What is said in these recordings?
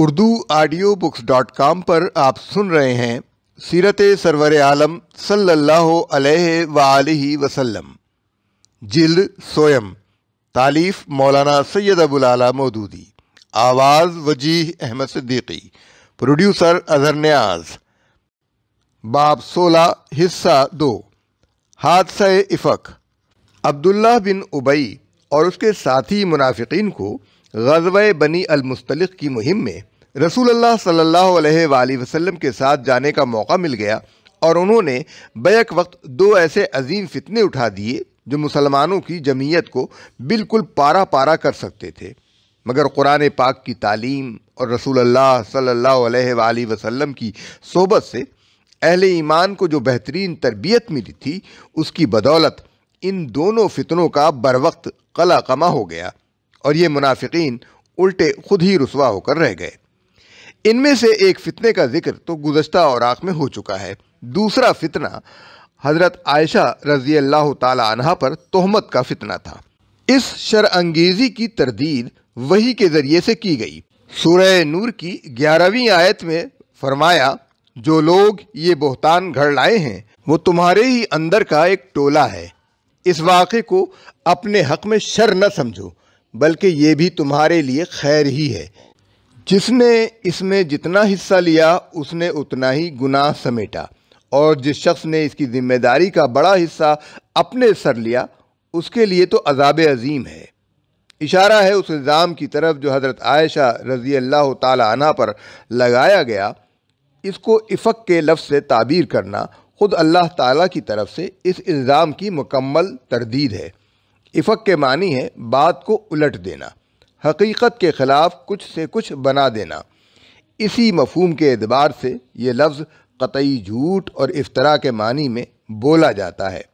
Urdu audio books dot com पर आप सुन रहे हैं सीरत सरवर आलम सल्लल्लाहु अलैहि सल्ला सोयम तालीफ़ मौलाना सैयद अबुलाला मौदूदी आवाज़ वजीह अहमद सिद्दीकी प्रोड्यूसर अजहर न्याज बाब सोलह हिस्सा दो हादसा इफ़क अब्दुल्ला बिन उबई और उसके साथी मुनाफिक को गजब बनी अलमुस्तलक की मुहिम में रसूल अल्लाह सल्लल्लाहु अलैहि वसल्लम के साथ जाने का मौका मिल गया और उन्होंने बैक वक्त दो ऐसे अजीम फितने उठा दिए जो मुसलमानों की जमीयत को बिल्कुल पारा पारा कर सकते थे मगर कुरान पाक की तालीम और रसूल अल्लाह सल्लल्लाहु की सोबत से अहल ईमान को जो बेहतरीन तरबियत मिली थी उसकी बदौलत इन दोनों फितनों का बर वक्त कला कमा हो गया और ये मुनाफिकीन उल्टे खुद ही रसवा होकर रह गए इनमें से एक फ़ितने का जिक्र तो गुजशत और आख में हो चुका है दूसरा फ़ितना हज़रत आयशा रज़ी अल्लाह तहा पर तोहमत का फ़ितना था इस शर अंगेज़ी की तरदीद वही के ज़रिए से की गई सूरह नूर की ग्यारहवीं आयत में फरमाया जो लोग ये बोहतान घर लाए हैं वो तुम्हारे ही अंदर का एक टोला है इस वाक़े को अपने हक में शर न समझो बल्कि ये भी तुम्हारे लिए खैर ही है जिसने इसमें जितना हिस्सा लिया उसने उतना ही गुनाह समेटा और जिस शख्स ने इसकी ज़िम्मेदारी का बड़ा हिस्सा अपने सर लिया उसके लिए तो अजाब अजीम है इशारा है उस इल्ज़ाम की तरफ जो हज़रत आयशा रज़ी अल्लाह तना पर लगाया गया इसको इफ़क के लफ्ज़ से ताबीर करना ख़ुद अल्लाह ताला की तरफ से इस इल्ज़ाम की मुकम्मल तरदीद है इफ़क के मानी है बात को उलट देना हकीकत के ख़िलाफ़ कुछ से कुछ बना देना इसी मफहम के अतबार से ये लफ्ज़ कतई झूठ और इफ्तरा के मानी में बोला जाता है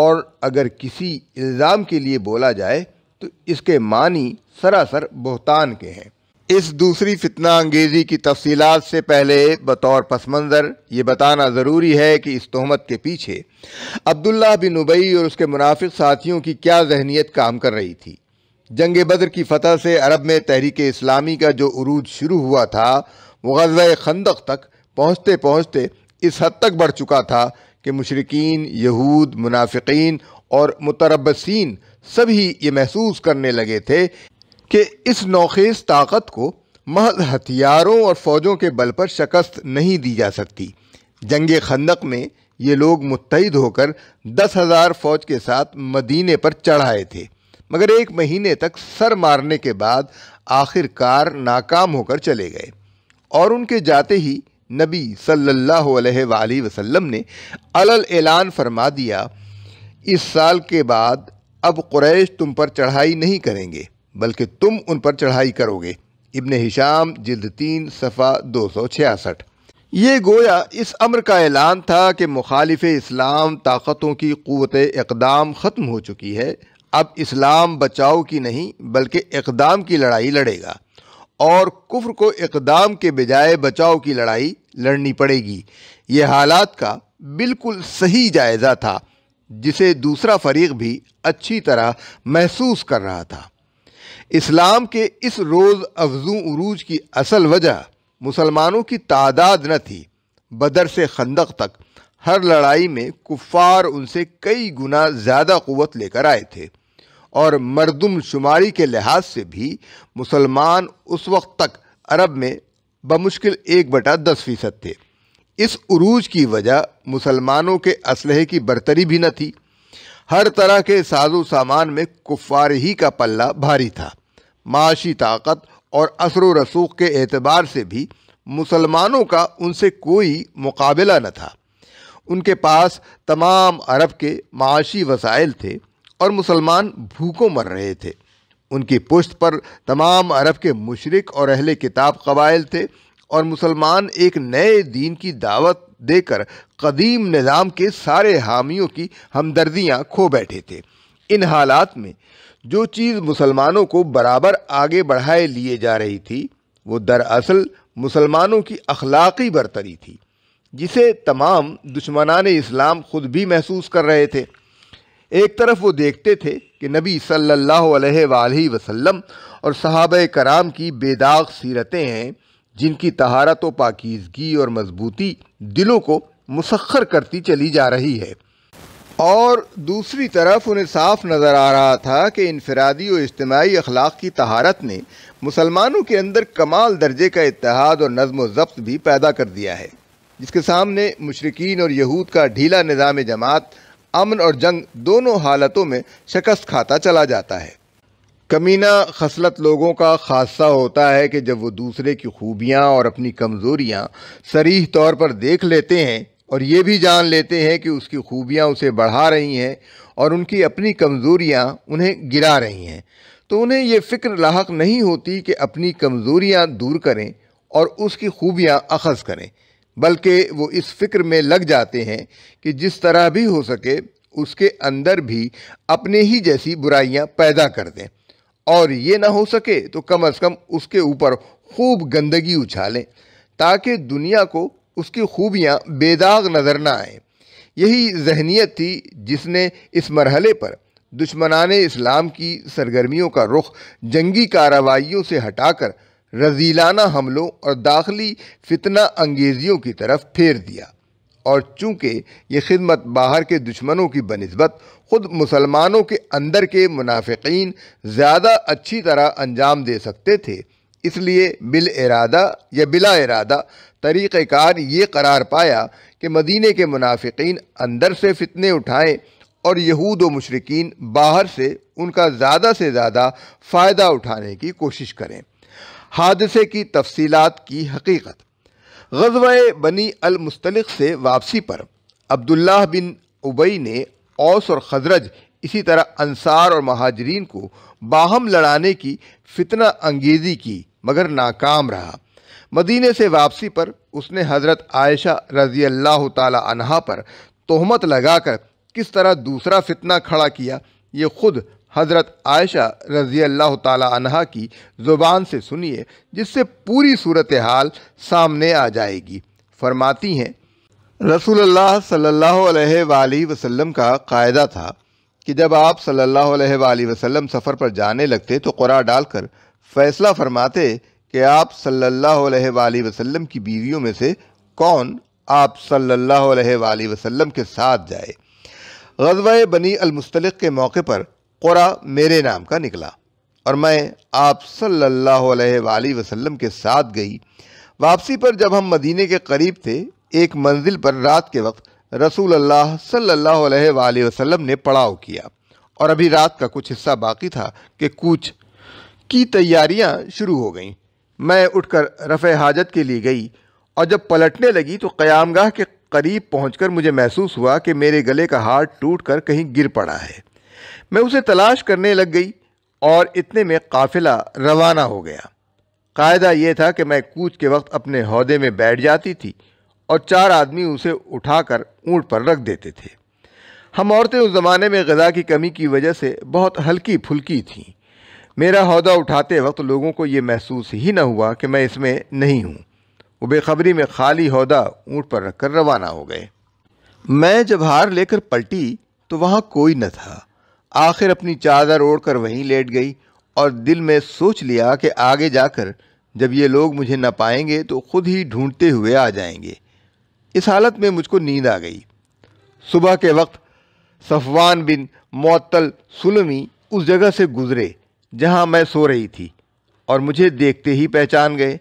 और अगर किसी इल्ज़ाम के लिए बोला जाए तो इसके मानी सरासर बहतान के हैं इस दूसरी फितना अंगेज़ी की तफसीलात से पहले बतौर पस मंज़र ये बताना ज़रूरी है कि इस तहमत के पीछे अब्दुल्ला बिन उबई और उसके मुनाफिक साथियों की क्या जहनीत काम कर रही थी जंग बद्र की फतह से अरब में तहरीक इस्लामी का जो अरूज शुरू हुआ था वो गजब खंदक तक पहुँचते पहुँचते इस हद तक बढ़ चुका था कि मशरकिन यहूद मुनाफिक और मुतरबसिन सभी ये महसूस करने लगे थे कि इस नौखेज ताकत को महज हथियारों और फ़ौजों के बल पर शिकस्त नहीं दी जा सकती जंग खंदक में ये लोग मुतहद होकर दस हज़ार फ़ौज के साथ मदीने पर चढ़ाए थे मगर एक महीने तक सर मारने के बाद आखिरकार नाकाम होकर चले गए और उनके जाते ही नबी सल्लल्लाहु अलैहि वसल्लम ने अलल ऐलान फरमा दिया इस साल के बाद अब कुरैश तुम पर चढ़ाई नहीं करेंगे बल्कि तुम उन पर चढ़ाई करोगे इबन हिशाम जिल्द तीन सफ़ा दो सौ छियासठ ये गोया इस अम्र का ऐलान था कि मुखालिफ इस्लाम ताकतों की क़वत इकदाम ख़त्म हो चुकी है अब इस्लाम बचाव की नहीं बल्कि इकदाम की लड़ाई लड़ेगा और कुफ्र को इकदाम के बजाय बचाव की लड़ाई लड़नी पड़ेगी ये हालात का बिल्कुल सही जायज़ा था जिसे दूसरा फरीक भी अच्छी तरह महसूस कर रहा था इस्लाम के इस रोज़ अफजू उरूज की असल वजह मुसलमानों की तादाद न थी बदर से खंदक तक हर लड़ाई में कुफ़ार उनसे कई गुना ज़्यादा क़वत लेकर आए थे और मरदम शुमारी के लिहाज से भी मुसलमान उस वक्त तक अरब में बमुश्किल एक बटा दस फ़ीसद थे इस उरूज की वजह मुसलमानों के असलहे की बरतरी भी न थी हर तरह के साजो सामान में कुफ़ार ही का पल्ला भारी था माशी ताकत और असर रसूख के एतबार से भी मुसलमानों का उनसे कोई मुकाबला न था उनके पास तमाम अरब के माशी वसाइल थे और मुसलमान भूखों मर रहे थे उनकी पुश्त पर तमाम अरब के मुशरक और अहले किताब कबाइल थे और मुसलमान एक नए दीन की दावत देकर कदीम निज़ाम के सारे हामियों की हमदर्दियाँ खो बैठे थे इन हालात में जो चीज़ मुसलमानों को बराबर आगे बढ़ाए लिए जा रही थी वो दरअसल मुसलमानों की अखलाक़ी बरतरी थी जिसे तमाम दुश्मनान इस्लाम ख़ुद भी महसूस कर रहे थे एक तरफ वो देखते थे कि नबी सल्लल्लाहु अलैहि वसल्लम और सहाब कराम की बेदाग सीरतें हैं जिनकी तहारत व पाकिजगी और मजबूती दिलों को मुसर करती चली जा रही है और दूसरी तरफ उन्हें साफ नज़र आ रहा था कि इनफरादी और इज्तमाही अखलाक की तहारत ने मुसलमानों के अंदर कमाल दर्जे का इतिहाद और नज़म ज़ब्त भी पैदा कर दिया है जिसके सामने मशरकिन और यहूद का ढीला निज़ाम जमात अमन और जंग दोनों हालतों में शिकस्त खाता चला जाता है कमीना खसलत लोगों का खासा होता है कि जब वो दूसरे की खूबियाँ और अपनी कमज़ोरियाँ सरीह तौर पर देख लेते हैं और ये भी जान लेते हैं कि उसकी खूबियाँ उसे बढ़ा रही हैं और उनकी अपनी कमज़ोरियाँ उन्हें गिरा रही हैं तो उन्हें ये फ़िक्र लाक नहीं होती कि अपनी कमज़ोरियाँ दूर करें और उसकी खूबियाँ अखज़ करें बल्कि वो इस फ़िक्र में लग जाते हैं कि जिस तरह भी हो सके उसके अंदर भी अपने ही जैसी बुराइयाँ पैदा कर दें और ये ना हो सके तो कम अज़ कम उसके ऊपर खूब गंदगी उछालें ताकि दुनिया को उसकी खूबियाँ बेदाग नज़र ना आएँ यही जहनीत थी जिसने इस मरहले पर दुश्मनान इस्लाम की सरगर्मियों का रुख जंगी कार्रवाइयों से हटाकर रजीलाना हमलों और दाखिली फितना अंगेजियों की तरफ फेर दिया और चूंकि ये खिदमत बाहर के दुश्मनों की बनस्बत ख़ुद मुसलमानों के अंदर के मुनाफिकीन ज़्यादा अच्छी तरह अंजाम दे सकते थे इसलिए बिल इरादा या बिला इरादा तरीक़ार ये करार पाया कि मदीने के मुनाफिकीन अंदर से फितने उठाएं और यहूद व मशरकिन बाहर से उनका ज़्यादा से ज़्यादा फ़ायदा उठाने की कोशिश करें हादसे की तफसीलात की हकीकत गजवा बनी अलमुस्तलिक से वापसी पर अब्दुल्ला बिन उबई ने औस और खजरज इसी तरह अंसार और महाजरीन को बाहम लड़ाने की फितना अंगेज़ी की मगर नाकाम रहा मदीने से वापसी पर उसने हज़रत आयशा रज़ी अल्लाह तहा पर तहमत लगाकर किस तरह दूसरा फितना खड़ा किया ये खुद हज़रत आयशा रज़ी अल्लाह तहा की ज़ुबान से सुनिए जिससे पूरी सूरत हाल सामने आ जाएगी फरमाती हैं रसूल सल्लल्लाहु अलैहि वसल्लम का कायदा था कि जब आप सल्लल्लाहु अलैहि वसल्लम सफ़र पर जाने लगते तो कुरा डालकर फ़ैसला फरमाते कि आप सल्ला वसलम की बीवियों में से कौन आप सल्ला अलैहि के साथ जाए गजवा बनी अलमुस्तलक के मौके पर कुरा मेरे नाम का निकला और मैं आप सल्लल्लाहु अलैहि वसल्लम के साथ गई वापसी पर जब हम मदीने के करीब थे एक मंजिल पर रात के वक्त रसूल अल्लाह सल्लल्लाहु अलैहि वसल्लम ने पड़ाव किया और अभी रात का कुछ हिस्सा बाकी था कि कूच की तैयारियां शुरू हो गईं मैं उठकर रफ़ हाजत के लिए गई और जब पलटने लगी तो क़यामगाह के करीब पहुंचकर मुझे महसूस हुआ कि मेरे गले का हार टूट कर कहीं गिर पड़ा है मैं उसे तलाश करने लग गई और इतने में काफ़िला रवाना हो गया कायदा यह था कि मैं कूच के वक्त अपने अहदे में बैठ जाती थी और चार आदमी उसे उठाकर ऊँट पर रख देते थे हम औरतें उस ज़माने में गज़ा की कमी की वजह से बहुत हल्की फुल्की थीं मेरा अहदा उठाते वक्त लोगों को ये महसूस ही न हुआ कि मैं इसमें नहीं हूँ वो बेखबरी में खाली अहदा ऊँट पर रखकर रवाना हो गए मैं जब हार लेकर पलटी तो वहाँ कोई न था आखिर अपनी चादर ओढ़कर वहीं लेट गई और दिल में सोच लिया कि आगे जाकर जब ये लोग मुझे न पाएंगे तो खुद ही ढूंढते हुए आ जाएंगे इस हालत में मुझको नींद आ गई सुबह के वक्त सफवान बिन मअतल सुलमी उस जगह से गुज़रे जहाँ मैं सो रही थी और मुझे देखते ही पहचान गए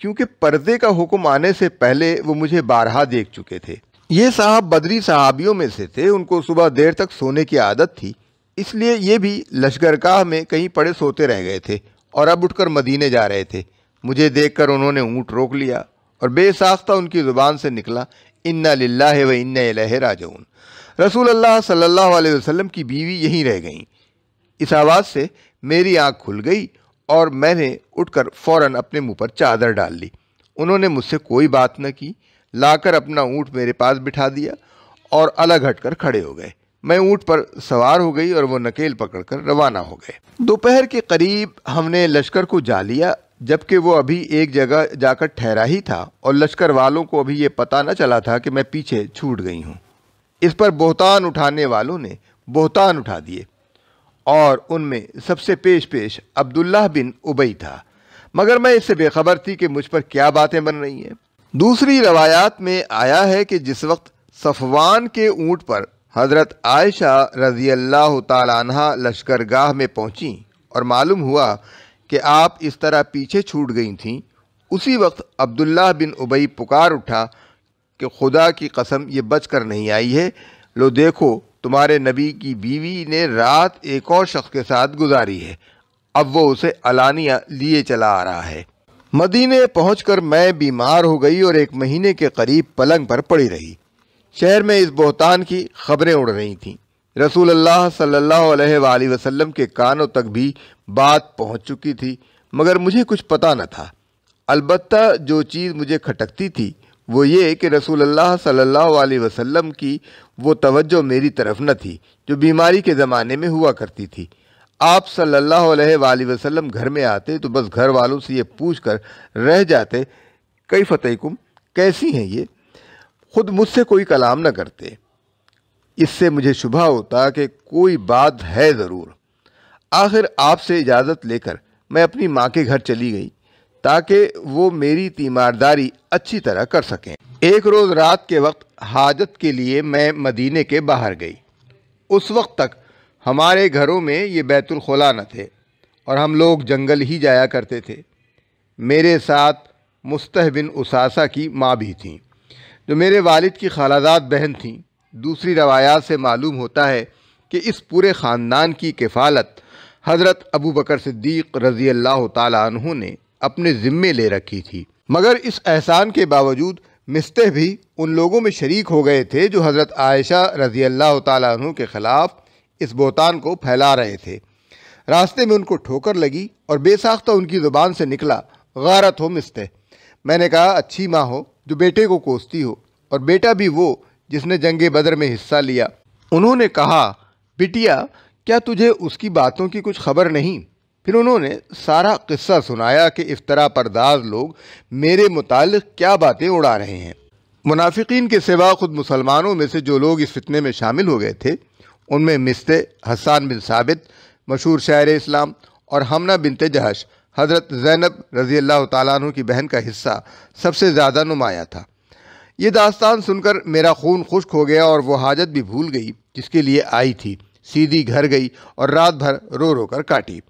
क्योंकि पर्दे का हुक्म आने से पहले वो मुझे बारहा देख चुके थे ये साहब बदरी साहबियों में से थे उनको सुबह देर तक सोने की आदत थी इसलिए ये भी लश्करगाह में कहीं पड़े सोते रह गए थे और अब उठकर मदीने जा रहे थे मुझे देखकर उन्होंने ऊँट रोक लिया और बेसाख्ता उनकी ज़ुबान से निकला इन्ना है व इन्ना लह राजऊन रसूल अल्लाह सल्लल्लाहु अलैहि वसल्लम की बीवी यहीं रह गई इस आवाज़ से मेरी आँख खुल गई और मैंने उठकर फौरन अपने मुँह पर चादर डाल ली उन्होंने मुझसे कोई बात न की लाकर अपना ऊँट मेरे पास बिठा दिया और अलग हटकर खड़े हो गए मैं ऊंट पर सवार हो गई और वो नकेल पकड़कर रवाना हो गए दोपहर के करीब हमने लश्कर को जा लिया जबकि वो अभी एक जगह जाकर ठहरा ही था और लश्कर वालों को अभी ये पता न चला था कि मैं पीछे छूट गई हूँ इस पर बोहतान उठाने वालों ने बोहतान उठा दिए और उनमें सबसे पेश पेश अब्दुल्ला बिन उबई था मगर मैं इससे बेखबर थी कि मुझ पर क्या बातें बन रही हैं दूसरी रवायात में आया है कि जिस वक्त सफवान के ऊँट पर हज़रत आयशा रज़ी अल्लाह तह लश्कर गाह में पहुँची और मालूम हुआ कि आप इस तरह पीछे छूट गई थीं उसी वक्त अब्दुल्ला बिन उबई पुकार उठा कि खुदा की कसम ये बच कर नहीं आई है लो देखो तुम्हारे नबी की बीवी ने रात एक और शख्स के साथ गुजारी है अब वो उसे अलानिया लिए चला आ रहा है मदीने पहुंचकर मैं बीमार हो गई और एक महीने के करीब पलंग पर पड़ी रही शहर में इस बोहतान की खबरें उड़ रही थीं रसूल अल्लाह सल्लल्लाहु अलैहि वसल्लम के कानों तक भी बात पहुंच चुकी थी मगर मुझे कुछ पता न था अलबत् जो चीज़ मुझे खटकती थी वो ये कि रसूल अल्लाह सल्लल्लाहु अलैहि वसल्लम की वो तवज्जो मेरी तरफ न थी जो बीमारी के ज़माने में हुआ करती थी आप सल्ला वसलम घर में आते तो बस घर वालों से ये पूछ कर रह जाते कई फ़तेकुम कैसी हैं ये खुद मुझसे कोई कलाम न करते इससे मुझे शुभा होता कि कोई बात है ज़रूर आखिर आपसे इजाज़त लेकर मैं अपनी माँ के घर चली गई ताकि वो मेरी तीमारदारी अच्छी तरह कर सकें एक रोज़ रात के वक्त हाजत के लिए मैं मदीने के बाहर गई उस वक्त तक हमारे घरों में ये बैतुलखला न थे और हम लोग जंगल ही जाया करते थे मेरे साथ मुस्तह बिन उसासा की माँ भी थीं जो मेरे वालिद की खालाजात बहन थीं दूसरी रवायात से मालूम होता है कि इस पूरे ख़ानदान की किफ़ालत हज़रत अबू बकर सिद्दीक़ रज़ी अल्लाह तु ने अपने ज़िम्मे ले रखी थी मगर इस एहसान के बावजूद मिस्ते भी उन लोगों में शरीक हो गए थे जो हज़रत आयशा रज़ी अल्लाह तु के ख़िलाफ़ इस बोतान को फैला रहे थे रास्ते में उनको ठोकर लगी और बेसाख्ता उनकी ज़ुबान से निकला गारत हो मिस्ते मैंने कहा अच्छी माँ हो जो बेटे को कोसती हो और बेटा भी वो जिसने जंग बदर में हिस्सा लिया उन्होंने कहा बिटिया क्या तुझे उसकी बातों की कुछ खबर नहीं फिर उन्होंने सारा किस्सा सुनाया कि इफ्तरा परदाज लोग मेरे मुतल क्या बातें उड़ा रहे हैं मुनाफिकीन के सिवा ख़ुद मुसलमानों में से जो लोग इस फितने में शामिल हो गए थे उनमें मिस्ते हसान बिन साबित मशहूर शायर इस्लाम और हमना बिनते जहाश हज़रत ज़ैनब रज़ी अल्लाह तु की बहन का हिस्सा सबसे ज़्यादा नुमाया था ये दास्तान सुनकर मेरा खून खुश्क हो गया और वो हाजत भी भूल गई जिसके लिए आई थी सीधी घर गई और रात भर रो रो कर काटी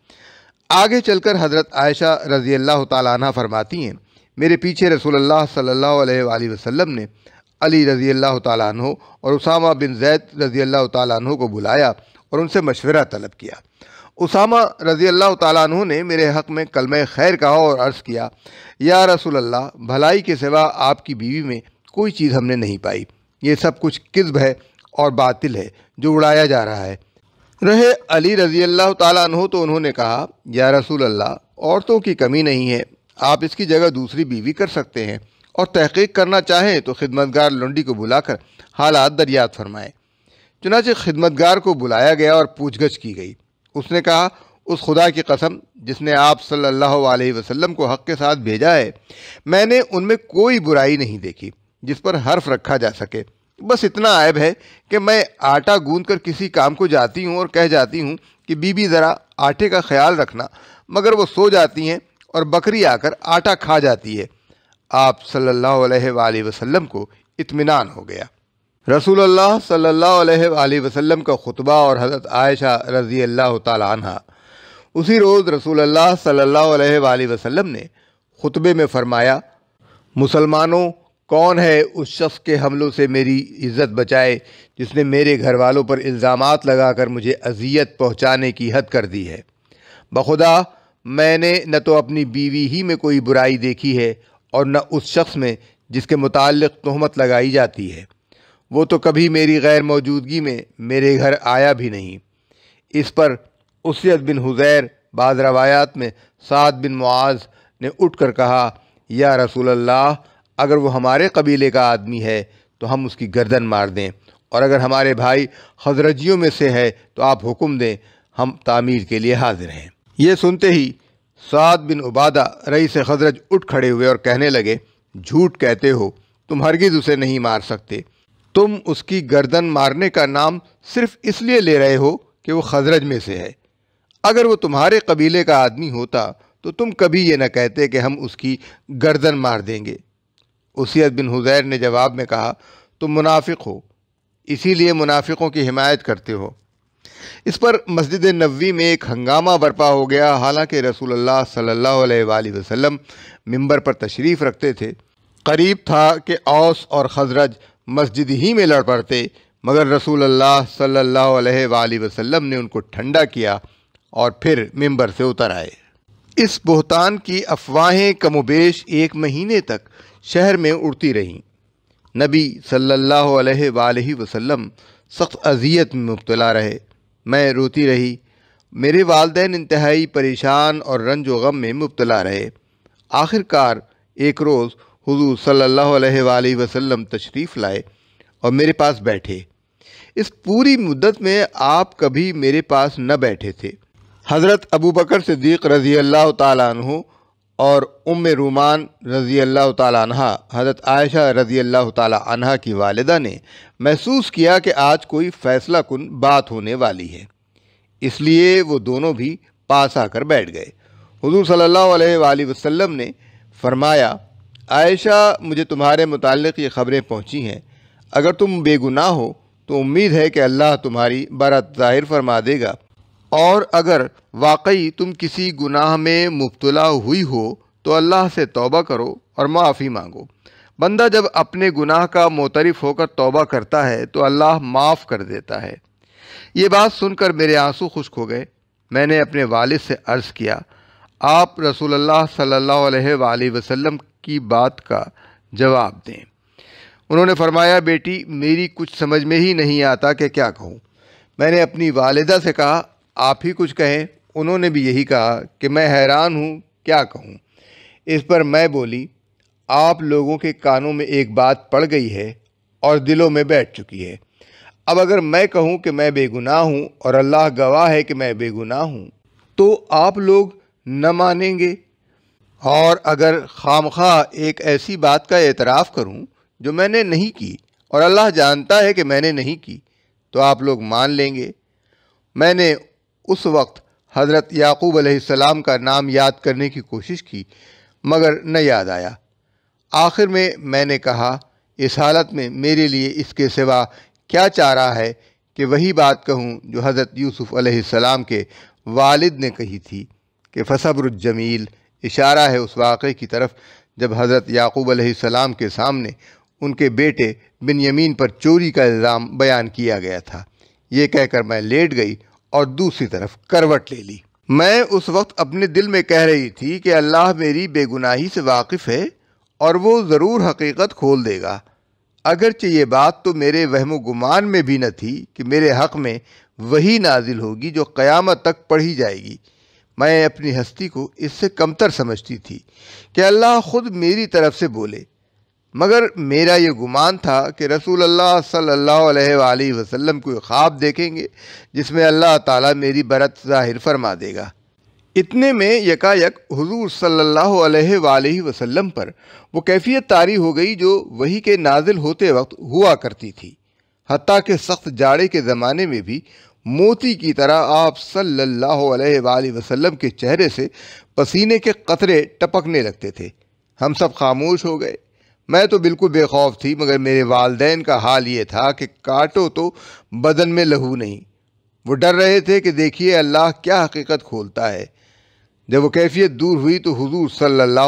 आगे चलकर हज़रत आयशा रज़ी अल्लाह तह फरमाती हैं मेरे पीछे रसूल अल्लाह सल्ला वसम ने अली रज़ी अल्लाह तह और उसामा बिन जैद रज़ी अल्लाह तु को बुलाया और उनसे मशवरा तलब किया उसामा रज़ी अल्लाह तु ने मेरे हक़ में कलम खैर कहा और अर्ज़ किया या रसूल अल्लाह भलाई के सिवा आपकी बीवी में कोई चीज़ हमने नहीं पाई ये सब कुछ किस्ब है और बातिल है जो उड़ाया जा रहा है रहे अली रज़ी अल्लाह तु तो उन्होंने कहा या रसूल अल्लाह औरतों की कमी नहीं है आप इसकी जगह दूसरी बीवी कर सकते हैं और तहकीक करना चाहें तो खिदमतगार लुंडी को बुलाकर हालात दरियात फरमाएं चुनाचे खिदमतगार को बुलाया गया और पूछगछ की गई उसने कहा उस खुदा की कसम जिसने आप सल्लल्लाहु अलैहि वसल्लम को हक़ के साथ भेजा है मैंने उनमें कोई बुराई नहीं देखी जिस पर हर्फ रखा जा सके बस इतना आयब है कि मैं आटा गूंद कर किसी काम को जाती हूँ और कह जाती हूँ कि बीबी ज़रा आटे का ख्याल रखना मगर वो सो जाती हैं और बकरी आकर आटा खा जाती है आप सल्लल्लाहु अलैहि वसल्लम को इत्मीनान हो गया रसूल अल्लाह सल्लल्लाहु अलैहि वसल्लम का खुतबा और हज़रत आयशा रज़ी अल्लाह तहा उसी रोज़ रसूल अल्लाह सल्लल्लाहु अलैहि वसल्लम ने खुतबे में फ़रमाया मुसलमानों कौन है उस शख्स के हमलों से मेरी इज़्ज़त बचाए जिसने मेरे घर वालों पर इल्ज़ाम लगा कर मुझे अजियत पहुँचाने की हद कर दी है बखुदा मैंने न तो अपनी बीवी ही में कोई बुराई देखी है और न उस शख्स में जिसके मुतक़ तहमत लगाई जाती है वो तो कभी मेरी गैर मौजूदगी में मेरे घर आया भी नहीं इस पर उसत बिन हुजैर बाद रवायात में साद बिन मुआज ने उठकर कहा या रसूल अल्लाह अगर वो हमारे कबीले का आदमी है तो हम उसकी गर्दन मार दें और अगर हमारे भाई हजरजियों में से है तो आप हुक्म दें हम तामीर के लिए हाजिर हैं ये सुनते ही साद बिन उबादा रई से खजरज उठ खड़े हुए और कहने लगे झूठ कहते हो तुम हरगिज़ उसे नहीं मार सकते तुम उसकी गर्दन मारने का नाम सिर्फ इसलिए ले रहे हो कि वो खजरज में से है अगर वो तुम्हारे कबीले का आदमी होता तो तुम कभी ये न कहते कि हम उसकी गर्दन मार देंगे उसीत बिन हुजैर ने जवाब में कहा तुम मुनाफिक हो इसीलिए मुनाफिकों की हिमायत करते हो इस पर मस्जिद नबी में एक हंगामा बर्पा हो गया हालांकि रसूल सल्लल्लाहु अलैहि वसल्लम मिंबर पर तशरीफ़ रखते थे करीब था कि औस और खजरज मस्जिद ही में लड़ पड़ते मगर रसूल अल्लाह सल्ला अलैहि ने उनको ठंडा किया और फिर मेंबर से उतर आए इस बोहतान की अफवाहें कमोबेश एक महीने तक शहर में उड़ती रहीं नबी सल्ला अलैहि सख्त अजियत में मुबतला रहे मैं रोती रही मेरे वालदेन इंतहाई परेशान और रंज व गम में मुबतला रहे आखिरकार एक रोज़ हुजूर सल्लल्लाहु अलैहि वसल्लम तशरीफ़ लाए और मेरे पास बैठे इस पूरी मुद्दत में आप कभी मेरे पास न बैठे थे हज़रत अबू बकर सिद्दीक़ रज़ी अल्लाह तु और उम रुमान रज़ी अल्लाह तह हज़रत आयशा रज़ी अल्लाह तहा की वालदा ने महसूस किया कि आज कोई फ़ैसला कन बात होने वाली है इसलिए वो दोनों भी पास आकर बैठ गए हजूर सल्ला वसम ने फरमाया आयशा मुझे तुम्हारे मुतक़ ये ख़बरें पहुँची हैं अगर तुम बेगुनाह हो तो उम्मीद है कि अल्लाह तुम्हारी बारत ज़ाहिर फरमा देगा और अगर वाकई तुम किसी गुनाह में मुबतला हुई हो तो अल्लाह से तौबा करो और माफ़ी मांगो बंदा जब अपने गुनाह का मोतरफ़ होकर तौबा करता है तो अल्लाह माफ़ कर देता है ये बात सुनकर मेरे आंसू खुश्क हो गए मैंने अपने वालिद से अर्ज़ किया आप रसूलुल्लाह सल्लल्लाहु अलैहि वसल्लम की बात का जवाब दें उन्होंने फरमाया बेटी मेरी कुछ समझ में ही नहीं आता कि क्या कहूँ मैंने अपनी वालदा से कहा आप ही कुछ कहें उन्होंने भी यही कहा कि मैं हैरान हूँ क्या कहूँ इस पर मैं बोली आप लोगों के कानों में एक बात पड़ गई है और दिलों में बैठ चुकी है अब अगर मैं कहूँ कि मैं बेगुनाह हूँ और अल्लाह गवाह है कि मैं बेगुनाह हूँ तो आप लोग न मानेंगे और अगर खामखा एक ऐसी बात का एतराफ़ करूं जो मैंने नहीं की और अल्लाह जानता है कि मैंने नहीं की तो आप लोग मान लेंगे मैंने उस वक्त हज़रत याकूब अलैहिस्सलाम का नाम याद करने की कोशिश की मगर न याद आया आखिर में मैंने कहा इस हालत में मेरे लिए इसके सिवा क्या चारा है कि वही बात कहूँ जो हज़रत यूसुफ़ अलैहिस्सलाम के वालिद ने कही थी कि जमील इशारा है उस वाक़े की तरफ जब हज़रत याकूब सलाम के सामने उनके बेटे बिन यमीन पर चोरी का इल्ज़ाम बयान किया गया था ये कहकर मैं लेट गई और दूसरी तरफ करवट ले ली मैं उस वक्त अपने दिल में कह रही थी कि अल्लाह मेरी बेगुनाही से वाकिफ़ है और वो ज़रूर हकीकत खोल देगा अगरचे ये बात तो मेरे वहम गुमान में भी न थी कि मेरे हक़ में वही नाजिल होगी जो क़यामत तक पढ़ी जाएगी मैं अपनी हस्ती को इससे कमतर समझती थी कि अल्लाह ख़ुद मेरी तरफ से बोले मगर मेरा ये गुमान था कि रसूल अल्लाह सल्लल्लाहु अलैहि वसल्लम ख्वाब देखेंगे जिसमें अल्लाह ताला मेरी बरत ज़ाहिर फरमा देगा इतने में यकायक हुजूर सल्लल्लाहु अलैहि वसल्लम पर वो कैफियत तारी हो गई जो वही के नाजिल होते वक्त हुआ करती थी हती के सख्त जाड़े के ज़माने में भी मोती की तरह आप सल्ला वसलम के चेहरे से पसीने के कतरे टपकने लगते थे हम सब खामोश हो गए मैं तो बिल्कुल बेखौफ थी मगर मेरे वालदे का हाल ये था कि काटो तो बदन में लहू नहीं वो डर रहे थे कि देखिए अल्लाह क्या हकीकत खोलता है जब वो कैफियत दूर हुई तो हजूर सल्ला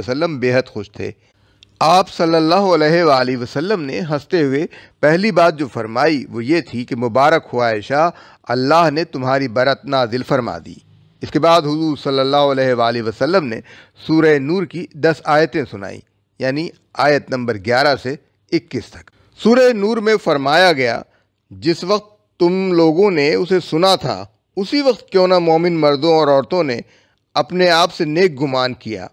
वसलम बेहद खुश थे आप सल्लल्लाहु अलैहि वसल्लम ने हंसते हुए पहली बात जो फरमाई वो ये थी कि मुबारक हुआ ऐशा अल्लाह ने तुम्हारी बरत नाजिल फरमा दी इसके बाद हुजूर सल्लल्लाहु अलैहि वसल्लम ने सूर नूर की दस आयतें सुनाई यानी आयत नंबर ग्यारह से इक्कीस तक सूर नूर में फरमाया गया जिस वक्त तुम लोगों ने उसे सुना था उसी वक्त क्यों ना मोमिन मर्दों और औरतों ने अपने आप से नेक गुमान किया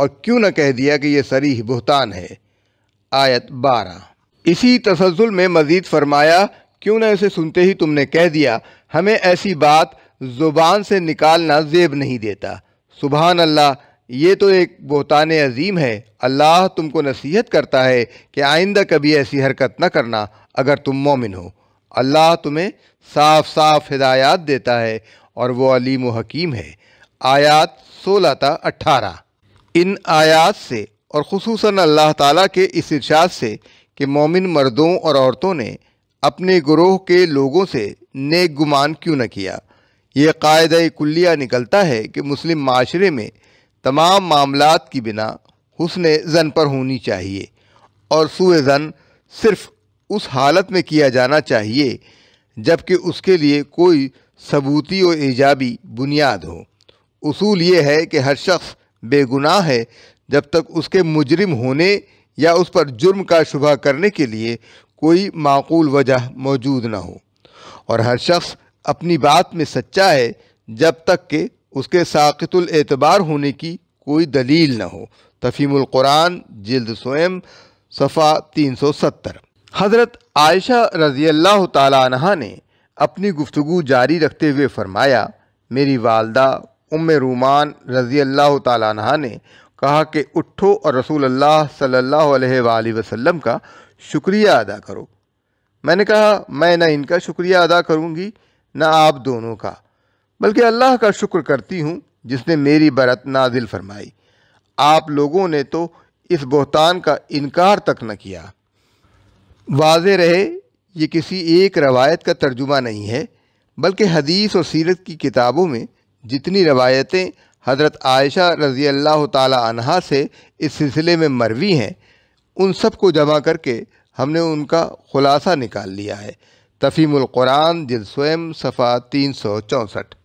और क्यों न कह दिया कि यह सरी बहतान है आयत बारह इसी तसलसल में मज़ीद फरमाया क्यों न इसे सुनते ही तुमने कह दिया हमें ऐसी बात ज़ुबान से निकालना जेब नहीं देता सुबहान अल्लाह ये तो एक बहतान अजीम है अल्लाह तुमको नसीहत करता है कि आइंदा कभी ऐसी हरकत न करना अगर तुम मोमिन हो अल्लाह तुम्हें साफ साफ हिदायत देता है और वो अलीम हकीम है आयात सोलह था अट्ठारह इन आयात से और खसूस अल्लाह ताला के इस इर्शाद से कि मोमिन मर्दों और औरतों ने अपने ग्रोह के लोगों से नेक गुमान क्यों न किया ये कायद कुल्लिया निकलता है कि मुस्लिम माशरे में तमाम मामलात की बिना हुसन ज़न पर होनी चाहिए और सूए ज़न सिर्फ़ उस हालत में किया जाना चाहिए जबकि उसके लिए कोई सबूती और ईजाबी बुनियाद हो असूल ये है कि हर शख्स बेगुनाह है जब तक उसके मुजरिम होने या उस पर जुर्म का शुभ करने के लिए कोई माकूल वजह मौजूद ना हो और हर शख्स अपनी बात में सच्चा है जब तक के उसके साकतुल एतबार होने की कोई दलील ना हो तफीमुल कुरान जिल्द स्वयं सफ़ा तीन सौ सत्तर हज़रत आयशा रज़ी अल्लाह तहा ने अपनी गुफ्तु जारी रखते हुए फ़रमाया मेरी वालदा उम रूमान रज़ी अल्लाह तह ने कहा कि उठो और रसूल अल्लाह सल्ला अलैहि का शुक्रिया अदा करो मैंने कहा मैं ना इनका शुक्रिया अदा करूँगी ना आप दोनों का बल्कि अल्लाह का शुक्र करती हूँ जिसने मेरी बरत नाजिल फरमाई आप लोगों ने तो इस बहतान का इनकार तक न किया वाज रहे ये किसी एक रवायत का तर्जुमा नहीं है बल्कि हदीस और सीरत की किताबों में जितनी रवायतें हज़रत आयशा रज़ी अल्लाह तहा से इस सिलसिले में मरवी हैं उन सब को जमा करके हमने उनका खुलासा निकाल लिया है तफ़ीमुल क़ुरान जिल स्वयं सफ़ा तीन सौ चौंसठ